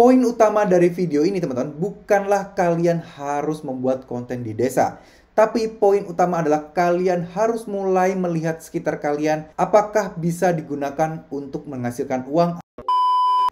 Poin utama dari video ini teman-teman, bukanlah kalian harus membuat konten di desa. Tapi poin utama adalah kalian harus mulai melihat sekitar kalian apakah bisa digunakan untuk menghasilkan uang.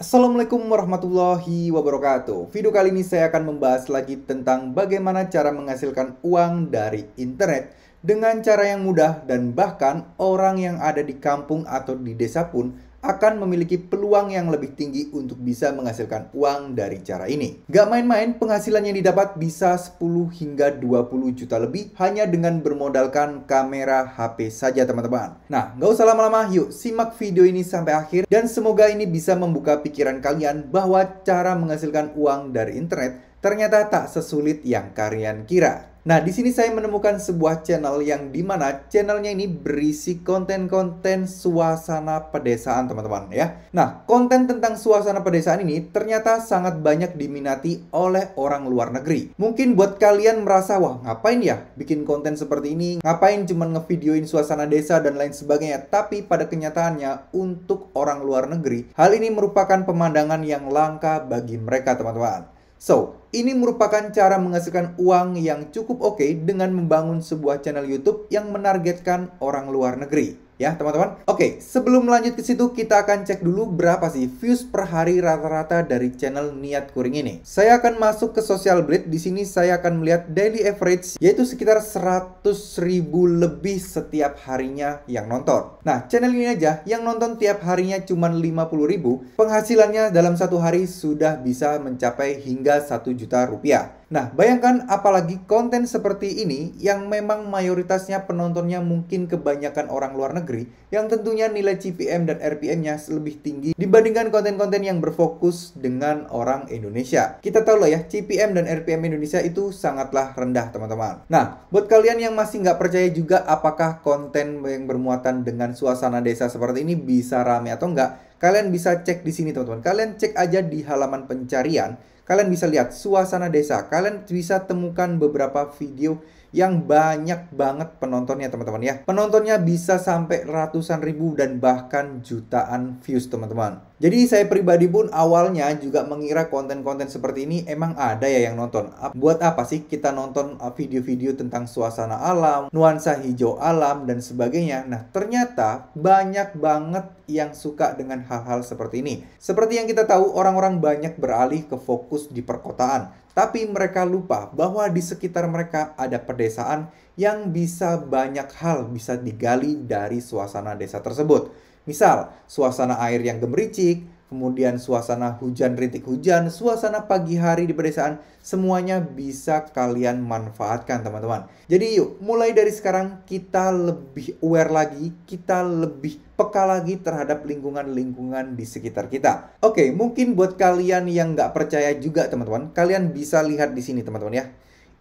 Assalamualaikum warahmatullahi wabarakatuh. Video kali ini saya akan membahas lagi tentang bagaimana cara menghasilkan uang dari internet dengan cara yang mudah dan bahkan orang yang ada di kampung atau di desa pun akan memiliki peluang yang lebih tinggi untuk bisa menghasilkan uang dari cara ini. Gak main-main, penghasilan yang didapat bisa 10 hingga 20 juta lebih hanya dengan bermodalkan kamera HP saja teman-teman. Nah, gak usah lama-lama, yuk simak video ini sampai akhir dan semoga ini bisa membuka pikiran kalian bahwa cara menghasilkan uang dari internet ternyata tak sesulit yang kalian kira. Nah, di sini saya menemukan sebuah channel yang dimana channelnya ini berisi konten-konten suasana pedesaan, teman-teman ya. Nah, konten tentang suasana pedesaan ini ternyata sangat banyak diminati oleh orang luar negeri. Mungkin buat kalian merasa, wah ngapain ya bikin konten seperti ini, ngapain cuma ngevideoin suasana desa dan lain sebagainya. Tapi pada kenyataannya, untuk orang luar negeri, hal ini merupakan pemandangan yang langka bagi mereka, teman-teman. So, ini merupakan cara menghasilkan uang yang cukup oke okay dengan membangun sebuah channel YouTube yang menargetkan orang luar negeri ya teman-teman. Oke, sebelum lanjut ke situ kita akan cek dulu berapa sih views per hari rata-rata dari channel Niat Kuring ini. Saya akan masuk ke Social Blade. Di sini saya akan melihat daily average yaitu sekitar 100 ribu lebih setiap harinya yang nonton. Nah, channel ini aja yang nonton tiap harinya cuma 50 ribu, penghasilannya dalam satu hari sudah bisa mencapai hingga satu juta rupiah. Nah, bayangkan apalagi konten seperti ini yang memang mayoritasnya penontonnya mungkin kebanyakan orang luar negeri yang tentunya nilai CPM dan RPM-nya lebih tinggi dibandingkan konten-konten yang berfokus dengan orang Indonesia. Kita tahu lah ya, CPM dan RPM Indonesia itu sangatlah rendah, teman-teman. Nah, buat kalian yang masih nggak percaya juga apakah konten yang bermuatan dengan suasana desa seperti ini bisa rame atau nggak, kalian bisa cek di sini, teman-teman. Kalian cek aja di halaman pencarian Kalian bisa lihat suasana desa. Kalian bisa temukan beberapa video yang banyak banget penontonnya teman-teman ya. Penontonnya bisa sampai ratusan ribu dan bahkan jutaan views teman-teman. Jadi saya pribadi pun awalnya juga mengira konten-konten seperti ini emang ada ya yang nonton. Buat apa sih kita nonton video-video tentang suasana alam, nuansa hijau alam, dan sebagainya. Nah ternyata banyak banget yang suka dengan hal-hal seperti ini. Seperti yang kita tahu, orang-orang banyak beralih ke fokus di perkotaan, tapi mereka lupa bahwa di sekitar mereka ada pedesaan yang bisa banyak hal bisa digali dari suasana desa tersebut. Misal, suasana air yang gemericik, kemudian suasana hujan rintik hujan, suasana pagi hari di pedesaan, semuanya bisa kalian manfaatkan teman-teman. Jadi yuk, mulai dari sekarang kita lebih aware lagi, kita lebih peka lagi terhadap lingkungan-lingkungan di sekitar kita. Oke, mungkin buat kalian yang nggak percaya juga teman-teman, kalian bisa lihat di sini teman-teman ya.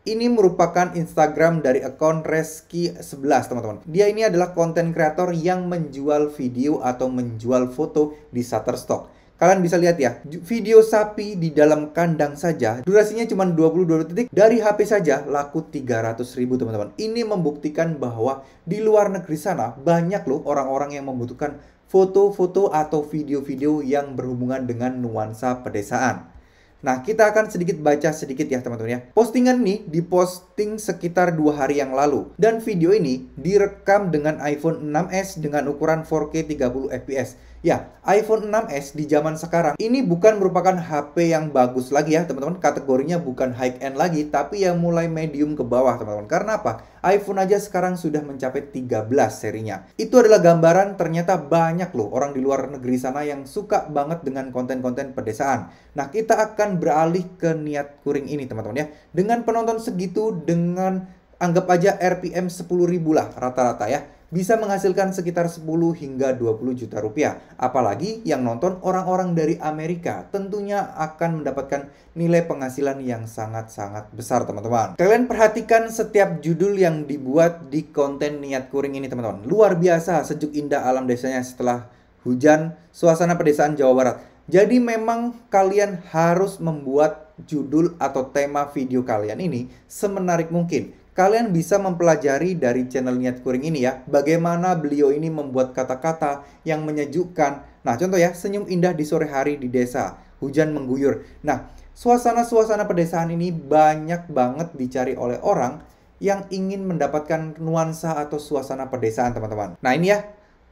Ini merupakan Instagram dari akun Reski11, teman-teman. Dia ini adalah konten kreator yang menjual video atau menjual foto di Shutterstock. Kalian bisa lihat ya, video sapi di dalam kandang saja, durasinya cuma 22 detik, dari HP saja laku 300 ribu teman-teman. Ini membuktikan bahwa di luar negeri sana banyak loh orang-orang yang membutuhkan foto-foto atau video-video yang berhubungan dengan nuansa pedesaan. Nah, kita akan sedikit baca sedikit ya teman-teman ya. Postingan ini diposting sekitar dua hari yang lalu. Dan video ini direkam dengan iPhone 6s dengan ukuran 4K 30 fps. Ya, iPhone 6s di zaman sekarang ini bukan merupakan HP yang bagus lagi ya, teman-teman. Kategorinya bukan high end lagi, tapi yang mulai medium ke bawah, teman-teman. Karena apa? iPhone aja sekarang sudah mencapai 13 serinya. Itu adalah gambaran ternyata banyak loh orang di luar negeri sana yang suka banget dengan konten-konten pedesaan. Nah, kita akan beralih ke niat kuring ini, teman-teman ya. Dengan penonton segitu dengan anggap aja RPM 10.000 lah rata-rata ya bisa menghasilkan sekitar 10 hingga 20 juta rupiah. Apalagi yang nonton orang-orang dari Amerika tentunya akan mendapatkan nilai penghasilan yang sangat-sangat besar teman-teman. Kalian perhatikan setiap judul yang dibuat di konten niat kuring ini teman-teman. Luar biasa sejuk indah alam desanya setelah hujan suasana pedesaan Jawa Barat. Jadi memang kalian harus membuat judul atau tema video kalian ini semenarik mungkin Kalian bisa mempelajari dari channel Niat Kuring ini ya, bagaimana beliau ini membuat kata-kata yang menyejukkan. Nah, contoh ya, senyum indah di sore hari di desa, hujan mengguyur. Nah, suasana-suasana pedesaan ini banyak banget dicari oleh orang yang ingin mendapatkan nuansa atau suasana pedesaan, teman-teman. Nah, ini ya,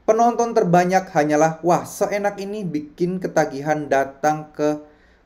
penonton terbanyak hanyalah, wah, seenak ini bikin ketagihan datang ke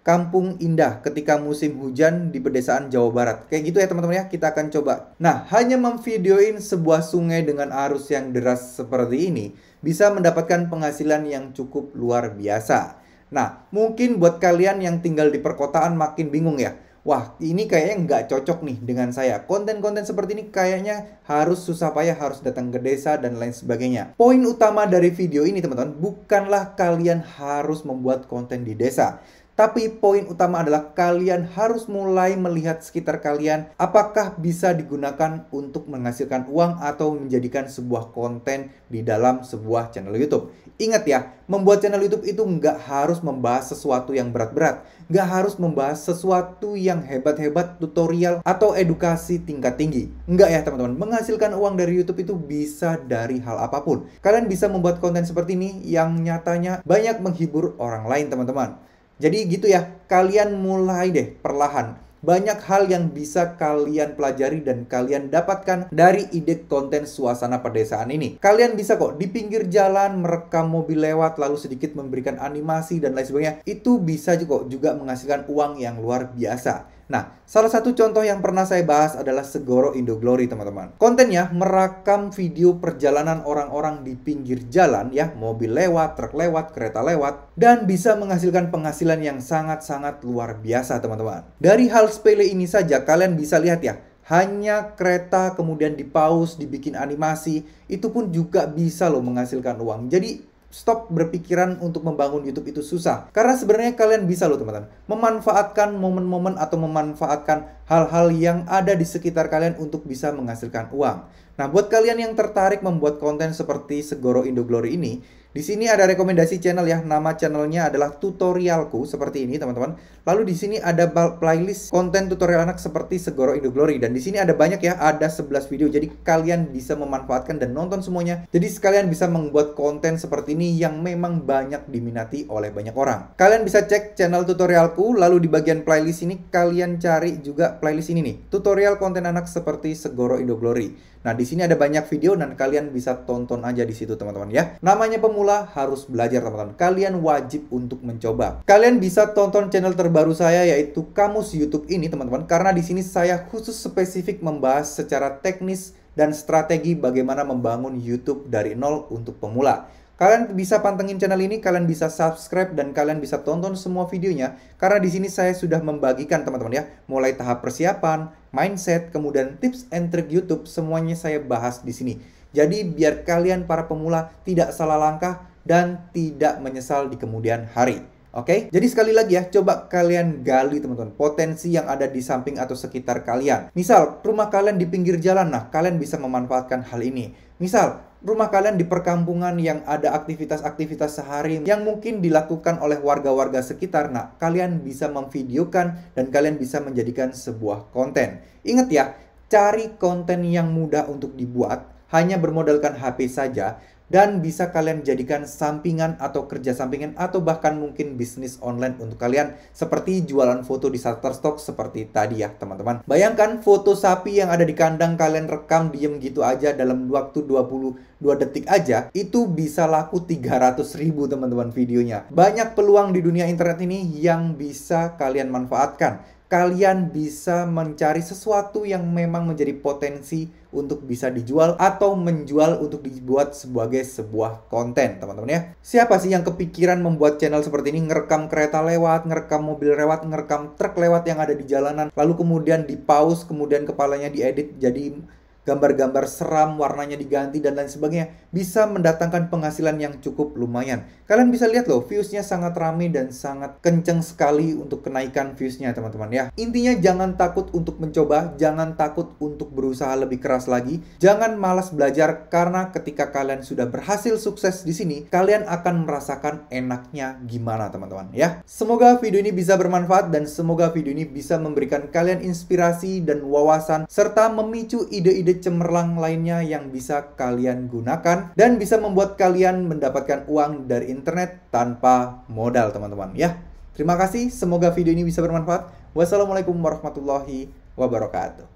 Kampung Indah ketika musim hujan di pedesaan Jawa Barat. Kayak gitu ya teman-teman ya, kita akan coba. Nah, hanya memvideoin sebuah sungai dengan arus yang deras seperti ini bisa mendapatkan penghasilan yang cukup luar biasa. Nah, mungkin buat kalian yang tinggal di perkotaan makin bingung ya. Wah, ini kayaknya nggak cocok nih dengan saya. Konten-konten seperti ini kayaknya harus susah payah, harus datang ke desa, dan lain sebagainya. Poin utama dari video ini, teman-teman, bukanlah kalian harus membuat konten di desa tapi poin utama adalah kalian harus mulai melihat sekitar kalian apakah bisa digunakan untuk menghasilkan uang atau menjadikan sebuah konten di dalam sebuah channel YouTube. Ingat ya, membuat channel YouTube itu nggak harus membahas sesuatu yang berat-berat, nggak harus membahas sesuatu yang hebat-hebat, tutorial, atau edukasi tingkat tinggi. Nggak ya teman-teman, menghasilkan uang dari YouTube itu bisa dari hal apapun. Kalian bisa membuat konten seperti ini yang nyatanya banyak menghibur orang lain teman-teman. Jadi gitu ya, kalian mulai deh perlahan. Banyak hal yang bisa kalian pelajari dan kalian dapatkan dari ide konten suasana pedesaan ini. Kalian bisa kok di pinggir jalan merekam mobil lewat lalu sedikit memberikan animasi dan lain sebagainya. Itu bisa juga menghasilkan uang yang luar biasa. Nah, salah satu contoh yang pernah saya bahas adalah Segoro Indoglory, teman-teman. Kontennya merekam video perjalanan orang-orang di pinggir jalan ya, mobil lewat, truk lewat, kereta lewat, dan bisa menghasilkan penghasilan yang sangat-sangat luar biasa, teman-teman. Dari hal sepele ini saja kalian bisa lihat ya, hanya kereta kemudian dipaus, dibikin animasi, itu pun juga bisa loh menghasilkan uang. Jadi stop berpikiran untuk membangun YouTube itu susah. Karena sebenarnya kalian bisa loh teman-teman, memanfaatkan momen-momen atau memanfaatkan hal-hal yang ada di sekitar kalian untuk bisa menghasilkan uang. Nah, buat kalian yang tertarik membuat konten seperti Segoro Indo Glory ini, di sini ada rekomendasi channel ya. Nama channelnya adalah tutorialku seperti ini teman-teman. Lalu di sini ada playlist konten tutorial anak seperti Segoro Indo Glory dan di sini ada banyak ya, ada 11 video. Jadi kalian bisa memanfaatkan dan nonton semuanya. Jadi sekalian bisa membuat konten seperti ini yang memang banyak diminati oleh banyak orang. Kalian bisa cek channel tutorialku lalu di bagian playlist ini kalian cari juga playlist ini nih. Tutorial konten anak seperti Segoro Indo Glory. Nah, di sini ada banyak video dan kalian bisa tonton aja di situ teman-teman ya. Namanya pemula pemula harus belajar teman-teman. Kalian wajib untuk mencoba. Kalian bisa tonton channel terbaru saya yaitu Kamus YouTube ini teman-teman karena di sini saya khusus spesifik membahas secara teknis dan strategi bagaimana membangun YouTube dari nol untuk pemula. Kalian bisa pantengin channel ini, kalian bisa subscribe dan kalian bisa tonton semua videonya karena di sini saya sudah membagikan teman-teman ya, mulai tahap persiapan, mindset, kemudian tips and trick YouTube semuanya saya bahas di sini. Jadi biar kalian para pemula tidak salah langkah dan tidak menyesal di kemudian hari. Oke, okay? jadi sekali lagi ya, coba kalian gali teman-teman potensi yang ada di samping atau sekitar kalian. Misal, rumah kalian di pinggir jalan, nah kalian bisa memanfaatkan hal ini. Misal, rumah kalian di perkampungan yang ada aktivitas-aktivitas sehari yang mungkin dilakukan oleh warga-warga sekitar, nah kalian bisa memvideokan dan kalian bisa menjadikan sebuah konten. Ingat ya, cari konten yang mudah untuk dibuat, hanya bermodalkan HP saja dan bisa kalian jadikan sampingan atau kerja sampingan atau bahkan mungkin bisnis online untuk kalian seperti jualan foto di Shutterstock seperti tadi ya teman-teman. Bayangkan foto sapi yang ada di kandang kalian rekam diem gitu aja dalam waktu 22 detik aja itu bisa laku 300 ribu teman-teman videonya. Banyak peluang di dunia internet ini yang bisa kalian manfaatkan kalian bisa mencari sesuatu yang memang menjadi potensi untuk bisa dijual atau menjual untuk dibuat sebagai sebuah konten, teman-teman ya. Siapa sih yang kepikiran membuat channel seperti ini, ngerekam kereta lewat, ngerekam mobil lewat, ngerekam truk lewat yang ada di jalanan, lalu kemudian di pause, kemudian kepalanya diedit jadi gambar-gambar seram, warnanya diganti, dan lain sebagainya, bisa mendatangkan penghasilan yang cukup lumayan. Kalian bisa lihat loh, viewsnya sangat rame dan sangat kenceng sekali untuk kenaikan viewsnya teman-teman ya. Intinya jangan takut untuk mencoba, jangan takut untuk berusaha lebih keras lagi, jangan malas belajar karena ketika kalian sudah berhasil sukses di sini, kalian akan merasakan enaknya gimana teman-teman ya. Semoga video ini bisa bermanfaat dan semoga video ini bisa memberikan kalian inspirasi dan wawasan serta memicu ide-ide cemerlang lainnya yang bisa kalian gunakan dan bisa membuat kalian mendapatkan uang dari internet tanpa modal, teman-teman. Ya, terima kasih. Semoga video ini bisa bermanfaat. Wassalamualaikum warahmatullahi wabarakatuh.